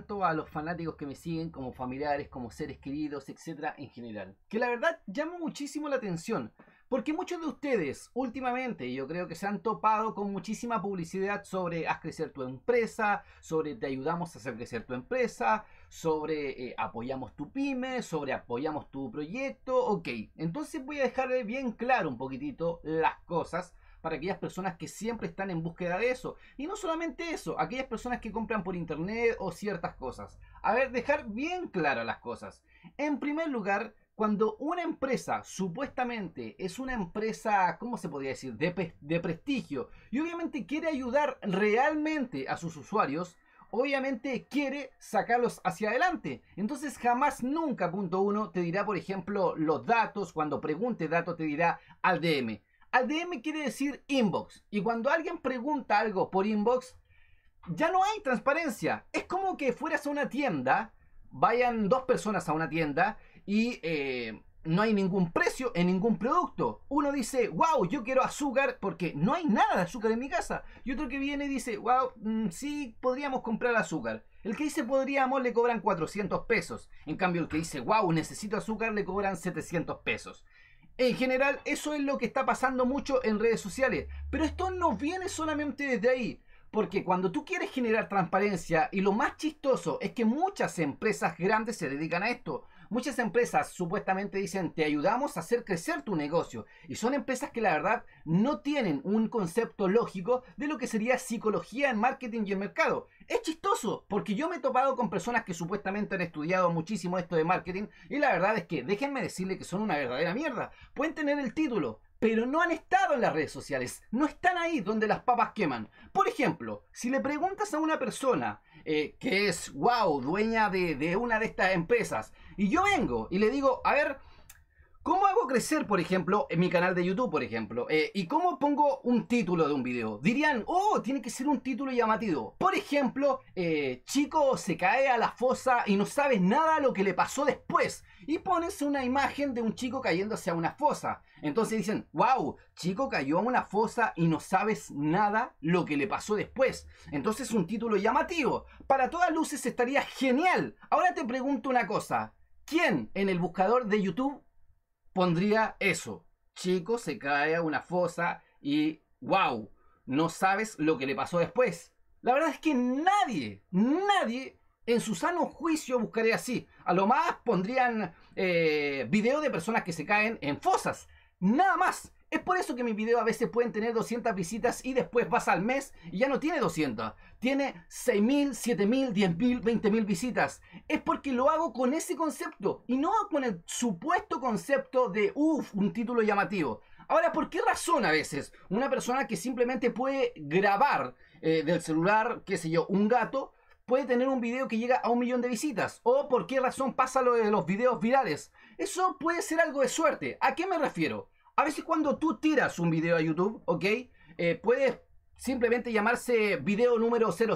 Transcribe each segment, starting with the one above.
tanto a los fanáticos que me siguen como familiares, como seres queridos, etcétera, en general. Que la verdad llama muchísimo la atención, porque muchos de ustedes últimamente yo creo que se han topado con muchísima publicidad sobre haz crecer tu empresa, sobre te ayudamos a hacer crecer tu empresa, sobre eh, apoyamos tu pyme, sobre apoyamos tu proyecto, ok. Entonces voy a dejarle bien claro un poquitito las cosas para aquellas personas que siempre están en búsqueda de eso. Y no solamente eso, aquellas personas que compran por internet o ciertas cosas. A ver, dejar bien claras las cosas. En primer lugar, cuando una empresa supuestamente es una empresa, ¿cómo se podría decir?, de, prestigio y obviamente quiere ayudar realmente a sus usuarios, obviamente quiere sacarlos hacia adelante. Entonces jamás nunca, punto uno, te dirá, por ejemplo, los datos, cuando pregunte datos te dirá al DM. ADM quiere decir inbox. Y cuando alguien pregunta algo por inbox, ya no hay transparencia. Es como que fueras a una tienda, vayan dos personas a una tienda y eh, no hay ningún precio en ningún producto. Uno dice, wow, yo quiero azúcar porque no hay nada de azúcar en mi casa. Y otro que viene dice, wow, mm, sí, podríamos comprar azúcar. El que dice podríamos le cobran 400 pesos. En cambio, el que dice, wow, necesito azúcar le cobran 700 pesos. En general, eso es lo que está pasando mucho en redes sociales. Pero esto no viene solamente desde ahí. Porque cuando tú quieres generar transparencia, y lo más chistoso es que muchas empresas grandes se dedican a esto, Muchas empresas supuestamente dicen, te ayudamos a hacer crecer tu negocio. Y son empresas que la verdad no tienen un concepto lógico de lo que sería psicología en marketing y en mercado. Es chistoso, porque yo me he topado con personas que supuestamente han estudiado muchísimo esto de marketing y la verdad es que déjenme decirle que son una verdadera mierda. Pueden tener el título, pero no han estado en las redes sociales, no están ahí donde las papas queman. Por ejemplo, si le preguntas a una persona eh, que es, wow, dueña de, de, una de estas empresas, y yo vengo y le digo, a ver, ¿Cómo hago crecer, por ejemplo, en mi canal de YouTube, por ejemplo? Eh, ¿Y cómo pongo un título de un video? Dirían, oh, tiene que ser un título llamativo. Por ejemplo, eh, chico se cae a la fosa y no sabes nada lo que le pasó después. Y pones una imagen de un chico cayéndose a una fosa. Entonces dicen, wow, chico cayó a una fosa y no sabes nada lo que le pasó después. Entonces un título llamativo. Para todas luces estaría genial. Ahora te pregunto una cosa. ¿Quién en el buscador de YouTube pondría eso. Chico se cae a una fosa y wow, no sabes lo que le pasó después. La verdad es que nadie, nadie en su sano juicio buscaría así. A lo más pondrían eh, Video de personas que se caen en fosas. Nada más. Es por eso que mis videos a veces pueden tener 200 visitas y después vas al mes y ya no tiene 200. Tiene 6.000, 7.000, 10.000, 20.000 visitas. Es porque lo hago con ese concepto y no con el supuesto concepto de, uff, un título llamativo. Ahora, ¿por qué razón a veces una persona que simplemente puede grabar eh, del celular, qué sé yo, un gato, puede tener un video que llega a un millón de visitas? ¿O por qué razón pasa lo de los videos virales? Eso puede ser algo de suerte. ¿A qué me refiero? A veces cuando tú tiras un video a YouTube, ¿ok? Eh, puede simplemente llamarse video número 0000,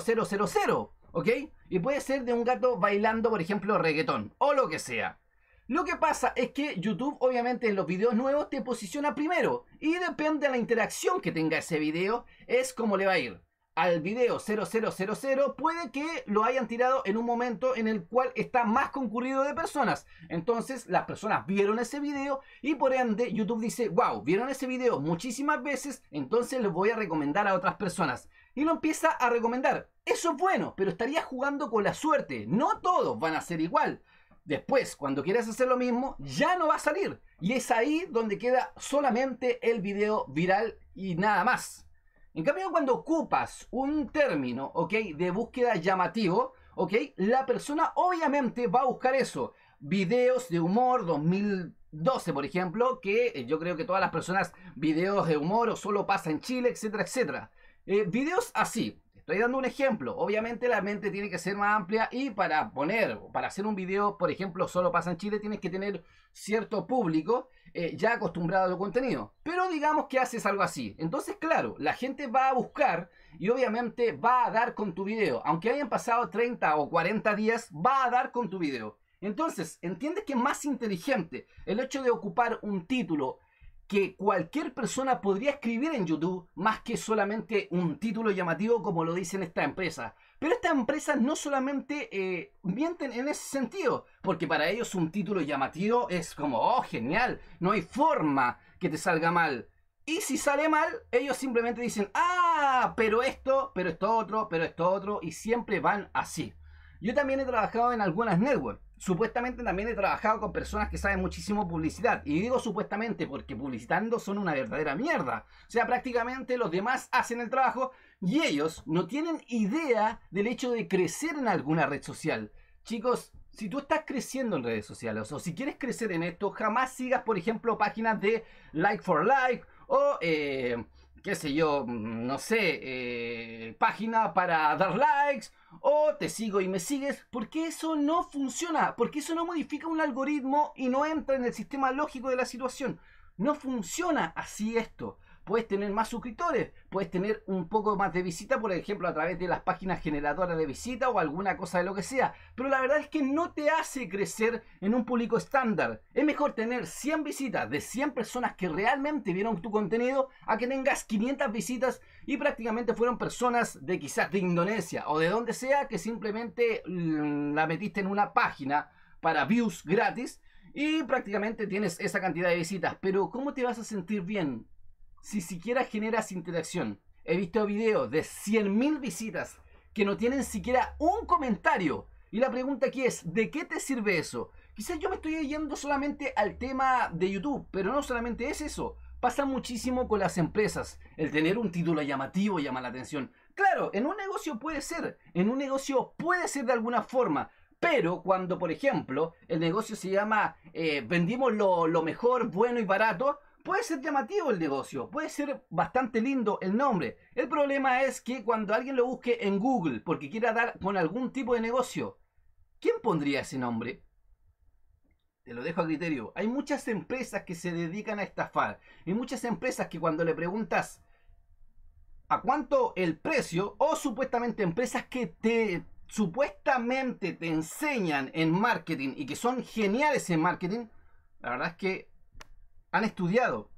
¿ok? Y puede ser de un gato bailando, por ejemplo, reggaetón o lo que sea. Lo que pasa es que YouTube obviamente en los videos nuevos te posiciona primero y depende de la interacción que tenga ese video es como le va a ir al video 0000 puede que lo hayan tirado en un momento en el cual está más concurrido de personas. Entonces las personas vieron ese video y por ende YouTube dice, wow, vieron ese video muchísimas veces, entonces les voy a recomendar a otras personas. Y lo empieza a recomendar. Eso es bueno, pero estarías jugando con la suerte. No todos van a ser igual. Después, cuando quieras hacer lo mismo, ya no va a salir. Y es ahí donde queda solamente el video viral y nada más. En cambio, cuando ocupas un término, ¿ok? De búsqueda llamativo, ¿ok? La persona obviamente va a buscar eso. Videos de humor 2012, por ejemplo, que eh, yo creo que todas las personas, videos de humor o solo pasa en Chile, etcétera, etcétera. Eh, videos así, Estoy dando un ejemplo. Obviamente la mente tiene que ser más amplia y para poner, para hacer un video, por ejemplo, solo pasa en Chile, tienes que tener cierto público eh, ya acostumbrado a tu contenido. Pero digamos que haces algo así. Entonces, claro, la gente va a buscar y obviamente va a dar con tu video. Aunque hayan pasado 30 o 40 días, va a dar con tu video. Entonces, entiendes que es más inteligente el hecho de ocupar un título cualquier persona podría escribir en YouTube más que solamente un título llamativo como lo dicen esta empresa. Pero estas empresas no solamente eh, mienten en ese sentido, porque para ellos un título llamativo es como, oh, genial, no hay forma que te salga mal. Y si sale mal, ellos simplemente dicen, ah, pero esto, pero esto otro, pero esto otro, y siempre van así. Yo también he trabajado en algunas networks. Supuestamente también he trabajado con personas que saben muchísimo publicidad. Y digo supuestamente porque publicitando son una verdadera mierda. O sea, prácticamente los demás hacen el trabajo y ellos no tienen idea del hecho de crecer en alguna red social. Chicos, si tú estás creciendo en redes sociales o si quieres crecer en esto, jamás sigas, por ejemplo, páginas de Like for life o... Eh, qué sé yo, mm, no sé, eh, página para dar likes o te sigo y me sigues, porque eso no funciona, porque eso no modifica un algoritmo y no entra en el sistema lógico de la situación. No funciona así esto puedes tener más suscriptores, puedes tener un poco más de visita, por ejemplo, a través de las páginas generadoras de visita o alguna cosa de lo que sea. Pero la verdad es que no te hace crecer en un público estándar. Es mejor tener 100 visitas de 100 personas que realmente vieron tu contenido a que tengas 500 visitas y prácticamente fueron personas de quizás de Indonesia o de donde sea que simplemente la metiste en una página para views gratis y prácticamente tienes esa cantidad de visitas. Pero ¿cómo te vas a sentir bien? si siquiera generas interacción. He visto videos de 100.000 visitas que no tienen siquiera un comentario. Y la pregunta aquí es, ¿de qué te sirve eso? Quizás yo me estoy yendo solamente al tema de YouTube, pero no solamente es eso. Pasa muchísimo con las empresas. El tener un título llamativo llama la atención. Claro, en un negocio puede ser, en un negocio puede ser de alguna forma, pero cuando, por ejemplo, el negocio se llama eh, vendimos lo, lo mejor, bueno y barato, Puede ser llamativo el negocio, puede ser bastante lindo el nombre. El problema es que cuando alguien lo busque en Google porque quiera dar con algún tipo de negocio, ¿quién pondría ese nombre? Te lo dejo a criterio. Hay muchas empresas que se dedican a estafar. Hay muchas empresas que cuando le preguntas a cuánto el precio, o supuestamente empresas que te supuestamente te enseñan en marketing y que son geniales en marketing, la verdad es que han estudiado,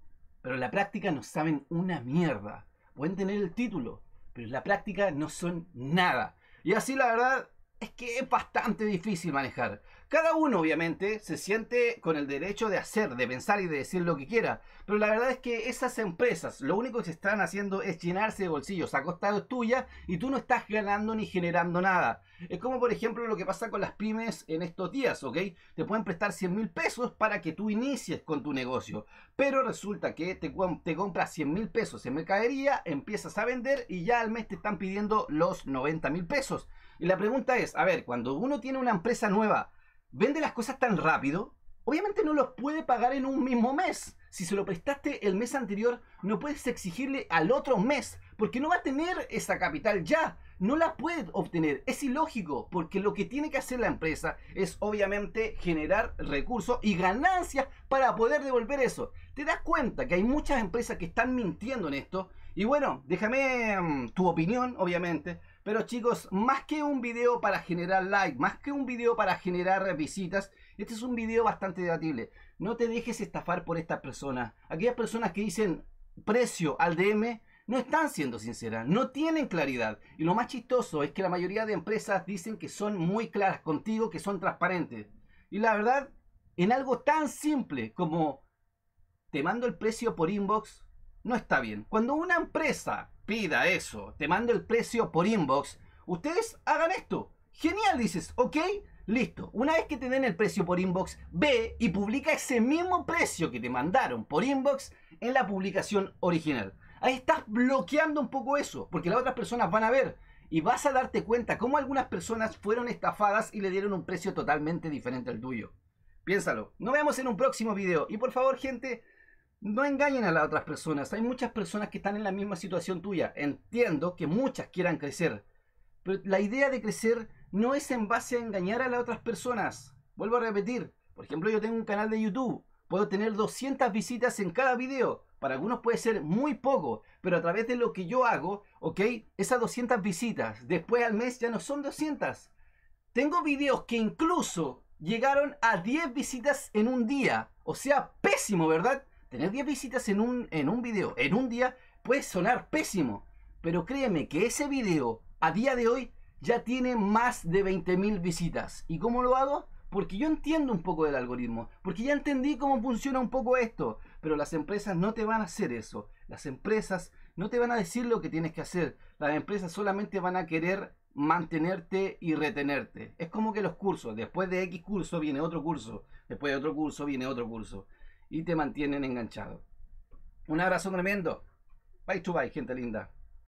pero en la práctica no saben una mierda. Pueden tener el título, pero en la práctica no son nada. Y así la verdad es que es bastante difícil manejar. Cada uno, obviamente, se siente con el derecho de hacer, de pensar y de decir lo que quiera. Pero la verdad es que esas empresas lo único que se están haciendo es llenarse de bolsillos a costado tuya y tú no estás ganando ni generando nada. Es como, por ejemplo, lo que pasa con las pymes en estos días, ¿ok? Te pueden prestar 100 mil pesos para que tú inicies con tu negocio. Pero resulta que te, te compras 100 mil pesos en mercadería, empiezas a vender y ya al mes te están pidiendo los 90 mil pesos. Y la pregunta es, a ver, cuando uno tiene una empresa nueva, ¿vende las cosas tan rápido? Obviamente no los puede pagar en un mismo mes. Si se lo prestaste el mes anterior, no puedes exigirle al otro mes, porque no va a tener esa capital ya. No la puede obtener. Es ilógico, porque lo que tiene que hacer la empresa es obviamente generar recursos y ganancias para poder devolver eso. ¿Te das cuenta que hay muchas empresas que están mintiendo en esto? Y bueno, déjame mm, tu opinión, obviamente. Pero chicos, más que un video para generar like, más que un video para generar visitas, este es un video bastante debatible. No te dejes estafar por estas personas. Aquellas personas que dicen precio al DM no están siendo sinceras, no tienen claridad. Y lo más chistoso es que la mayoría de empresas dicen que son muy claras contigo, que son transparentes. Y la verdad, en algo tan simple como te mando el precio por inbox, no está bien. Cuando una empresa pida eso, te manda el precio por inbox, ustedes hagan esto. Genial, dices, ok, listo. Una vez que te den el precio por inbox, ve y publica ese mismo precio que te mandaron por inbox en la publicación original. Ahí estás bloqueando un poco eso, porque las otras personas van a ver y vas a darte cuenta cómo algunas personas fueron estafadas y le dieron un precio totalmente diferente al tuyo. Piénsalo. Nos vemos en un próximo video y por favor, gente, no engañen a las otras personas. Hay muchas personas que están en la misma situación tuya. Entiendo que muchas quieran crecer. Pero la idea de crecer no es en base a engañar a las otras personas. Vuelvo a repetir. Por ejemplo, yo tengo un canal de YouTube. Puedo tener 200 visitas en cada video. Para algunos puede ser muy poco, pero a través de lo que yo hago, ¿ok? Esas 200 visitas, después al mes ya no son 200. Tengo videos que incluso llegaron a 10 visitas en un día. O sea, pésimo, ¿verdad? Tener 10 visitas en un, en un video, en un día, puede sonar pésimo. Pero créeme que ese video, a día de hoy, ya tiene más de 20.000 visitas. ¿Y cómo lo hago? Porque yo entiendo un poco del algoritmo, porque ya entendí cómo funciona un poco esto, pero las empresas no te van a hacer eso. Las empresas no te van a decir lo que tienes que hacer. Las empresas solamente van a querer mantenerte y retenerte. Es como que los cursos, después de X curso viene otro curso, después de otro curso viene otro curso y te mantienen enganchado. Un abrazo tremendo. Bye to bye, gente linda.